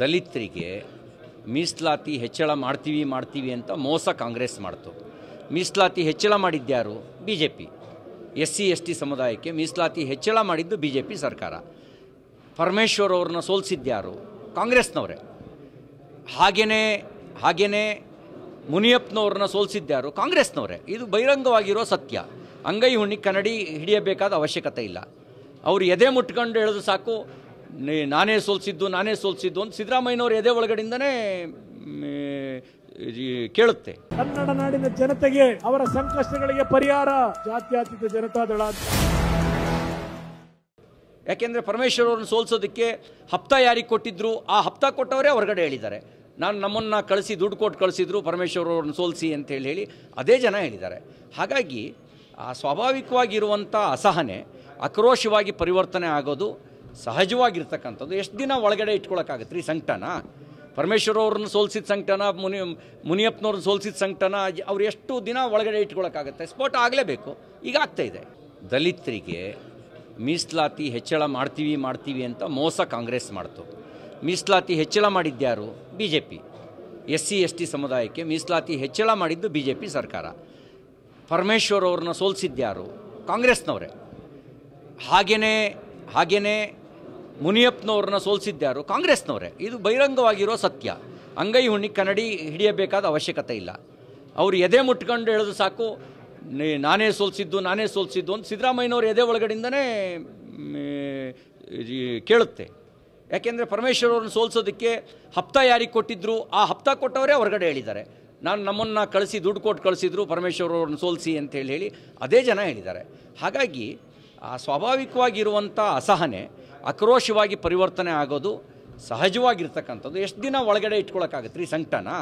ದಲಿತರಿಗೆ ಮೀಸಲಾತಿ ಹೆಚ್ಚಳ ಮಾಡ್ತೀವಿ ಮಾಡ್ತೀವಿ ಅಂತ ಮೋಸ ಕಾಂಗ್ರೆಸ್ ಮಾಡ್ತು ಮೀಸಲಾತಿ ಹೆಚ್ಚಳ ಮಾಡಿದ್ದ್ಯಾರು B J P S C S T ಸಮುದಾಯಕ್ಕೆ ಮೀಸಲಾತಿ ಹೆಚ್ಚಳ ಮಾಡಿದ್ದು ಬಿ ಜೆ ಪಿ ಸರ್ಕಾರ ಪರಮೇಶ್ವರ್ ಅವ್ರನ್ನ ಸೋಲ್ಸಿದ್ದ್ಯಾರು ಕಾಂಗ್ರೆಸ್ನವರೇ ಹಾಗೆಯೇ ಹಾಗೆಯೇ ಮುನಿಯಪ್ಪನವ್ರನ್ನ ಸೋಲ್ಸಿದ್ದ್ಯಾರು ಕಾಂಗ್ರೆಸ್ನವರೇ ಇದು ಬಹಿರಂಗವಾಗಿರೋ ಸತ್ಯ ಅಂಗೈ ಹುಣ್ಣಿ ಕನ್ನಡಿ ಹಿಡಿಯಬೇಕಾದ ಅವಶ್ಯಕತೆ ಇಲ್ಲ ಅವರು ಎದೆ ಮುಟ್ಕೊಂಡು ಹೇಳೋದು ಸಾಕು ನಾನೇ ಸೋಲ್ಸಿದ್ದು ನಾನೇ ಸೋಲ್ಸಿದ್ದು ಅಂತ ಸಿದ್ದರಾಮಯ್ಯನವ್ರ ಎದೆ ಒಳಗಡೆಯಿಂದನೇ ಕೇಳುತ್ತೆ ಕನ್ನಡ ನಾಡಿನ ಜನತೆಗೆ ಅವರ ಸಂಕಷ್ಟಗಳಿಗೆ ಪರಿಹಾರ ಜಾತ್ಯಾತೀತ ಜನತಾದಳ ಯಾಕೆಂದರೆ ಪರಮೇಶ್ವರ್ ಅವ್ರನ್ನ ಸೋಲ್ಸೋದಕ್ಕೆ ಹಪ್ತ ಯಾರಿಗೆ ಕೊಟ್ಟಿದ್ರು ಆ ಹಪ್ತ ಕೊಟ್ಟವರೇ ಹೊರಗಡೆ ಹೇಳಿದ್ದಾರೆ ನಾನು ನಮ್ಮನ್ನು ಕಳಿಸಿ ದುಡ್ಡು ಕೊಟ್ಟು ಕಳಿಸಿದ್ರು ಪರಮೇಶ್ವರ್ ಅವ್ರನ್ನ ಸೋಲಿಸಿ ಹೇಳಿ ಹೇಳಿ ಅದೇ ಜನ ಹೇಳಿದ್ದಾರೆ ಹಾಗಾಗಿ ಆ ಸ್ವಾಭಾವಿಕವಾಗಿರುವಂಥ ಅಸಹನೆ ಆಕ್ರೋಶವಾಗಿ ಪರಿವರ್ತನೆ ಆಗೋದು ಸಹಜವಾಗಿರ್ತಕ್ಕಂಥದ್ದು ಎಷ್ಟು ದಿನ ಒಳಗಡೆ ಇಟ್ಕೊಳಕ್ಕಾಗತ್ತೆ ರೀ ಸಂಕಟನ ಪರಮೇಶ್ವರ ಅವ್ರನ್ನ ಸೋಲ್ಸಿದ ಸಂಕಟನ ಮುನಿ ಮುನಿಯಪ್ಪನವ್ರನ್ನ ಸೋಲ್ಸಿದ ಸಂಕಟನ ಅವ್ರು ಎಷ್ಟು ದಿನ ಒಳಗಡೆ ಇಟ್ಕೊಳಕ್ಕಾಗತ್ತೆ ಸ್ಫೋಟ ಆಗಲೇಬೇಕು ಈಗ ಇದೆ ದಲಿತರಿಗೆ ಮೀಸಲಾತಿ ಹೆಚ್ಚಳ ಮಾಡ್ತೀವಿ ಮಾಡ್ತೀವಿ ಅಂತ ಮೋಸ ಕಾಂಗ್ರೆಸ್ ಮಾಡ್ತು ಮೀಸಲಾತಿ ಹೆಚ್ಚಳ ಮಾಡಿದ್ದ್ಯಾರು B J P S C S T ಸಮುದಾಯಕ್ಕೆ ಮೀಸಲಾತಿ ಹೆಚ್ಚಳ ಮಾಡಿದ್ದು ಬಿ ಜೆ ಪಿ ಸರ್ಕಾರ ಪರಮೇಶ್ವರ್ ಅವ್ರನ್ನ ಸೋಲ್ಸಿದ್ದ್ಯಾರು ಕಾಂಗ್ರೆಸ್ನವರೇ ಹಾಗೆಯೇ ಹಾಗೆಯೇ ಮುನಿಯಪ್ಪನವ್ರನ್ನ ಸೋಲ್ಸಿದ್ದ್ಯಾರು ಕಾಂಗ್ರೆಸ್ನವರೇ ಇದು ಬಹಿರಂಗವಾಗಿರೋ ಸತ್ಯ ಅಂಗೈ ಹುಣ್ಣಿ ಕನ್ನಡಿ ಹಿಡಿಯಬೇಕಾದ ಅವಶ್ಯಕತೆ ಇಲ್ಲ ಅವರು ಎದೆ ಮುಟ್ಕೊಂಡು ಹೇಳೋದು ಸಾಕು ನಾನೇ ಸೋಲಿಸಿದ್ದು ನಾನೇ ಸೋಲ್ಸಿದ್ದು ಅಂತ ಸಿದ್ದರಾಮಯ್ಯನವರು ಎದೆ ಒಳಗಡೆಯಿಂದನೇ ಕೇಳುತ್ತೆ ಯಾಕೆಂದರೆ ಪರಮೇಶ್ವರ್ ಅವ್ರನ್ನ ಸೋಲಿಸೋದಕ್ಕೆ ಹಪ್ತ ಯಾರಿಗೆ ಕೊಟ್ಟಿದ್ರು ಆ ಹಪ್ತ ಕೊಟ್ಟವರೇ ಹೊರಗಡೆ ಹೇಳಿದ್ದಾರೆ ನಾನು ನಮ್ಮನ್ನು ಕಳಿಸಿ ದುಡ್ಡು ಕೊಟ್ಟು ಕಳಿಸಿದ್ರು ಪರಮೇಶ್ವರ್ ಅವ್ರನ್ನ ಸೋಲಿಸಿ ಅಂತೇಳಿ ಹೇಳಿ ಅದೇ ಜನ ಹೇಳಿದ್ದಾರೆ ಹಾಗಾಗಿ ಆ ಸ್ವಾಭಾವಿಕವಾಗಿರುವಂಥ ಅಸಹನೆ ಆಕ್ರೋಶವಾಗಿ ಪರಿವರ್ತನೆ ಆಗೋದು ಸಹಜವಾಗಿರ್ತಕ್ಕಂಥದ್ದು ಎಷ್ಟು ದಿನ ಒಳಗಡೆ ಇಟ್ಕೊಳಕ್ಕಾಗತ್ತೆ ರೀ ಸಂಕಟನ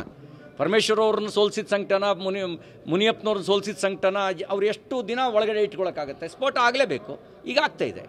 ಅವ್ರನ್ನ ಸೋಲ್ಸಿದ ಸಂಕಟನ ಮುನಿ ಮುನಿಯಪ್ಪನವ್ರನ್ನ ಸೋಲ್ಸಿದ ಸಂಕಟನ ಅವ್ರು ಎಷ್ಟು ದಿನ ಒಳಗಡೆ ಇಟ್ಕೊಳಕ್ಕಾಗತ್ತೆ ಸ್ಫೋಟ ಆಗಲೇಬೇಕು ಈಗ ಇದೆ